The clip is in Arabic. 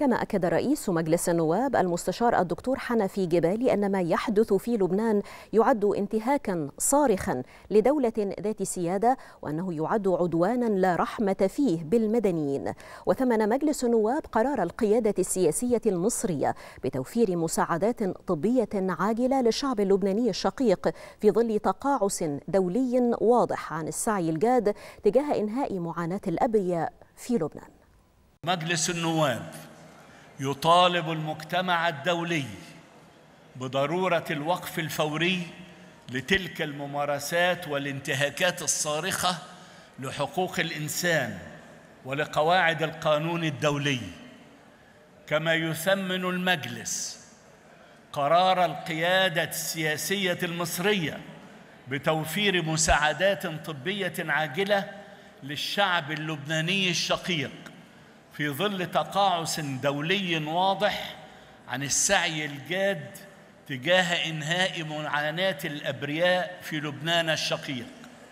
كما أكد رئيس مجلس النواب المستشار الدكتور حنفي جبالي أن ما يحدث في لبنان يعد انتهاكا صارخا لدولة ذات سيادة وأنه يعد عدوانا لا رحمة فيه بالمدنيين وثمن مجلس النواب قرار القيادة السياسية المصرية بتوفير مساعدات طبية عاجلة للشعب اللبناني الشقيق في ظل تقاعس دولي واضح عن السعي الجاد تجاه إنهاء معاناة الأبرياء في لبنان مجلس النواب يطالب المجتمع الدولي بضروره الوقف الفوري لتلك الممارسات والانتهاكات الصارخه لحقوق الانسان ولقواعد القانون الدولي كما يثمن المجلس قرار القياده السياسيه المصريه بتوفير مساعدات طبيه عاجله للشعب اللبناني الشقيق في ظل تقاعس دولي واضح عن السعي الجاد تجاه انهاء معاناه الابرياء في لبنان الشقيق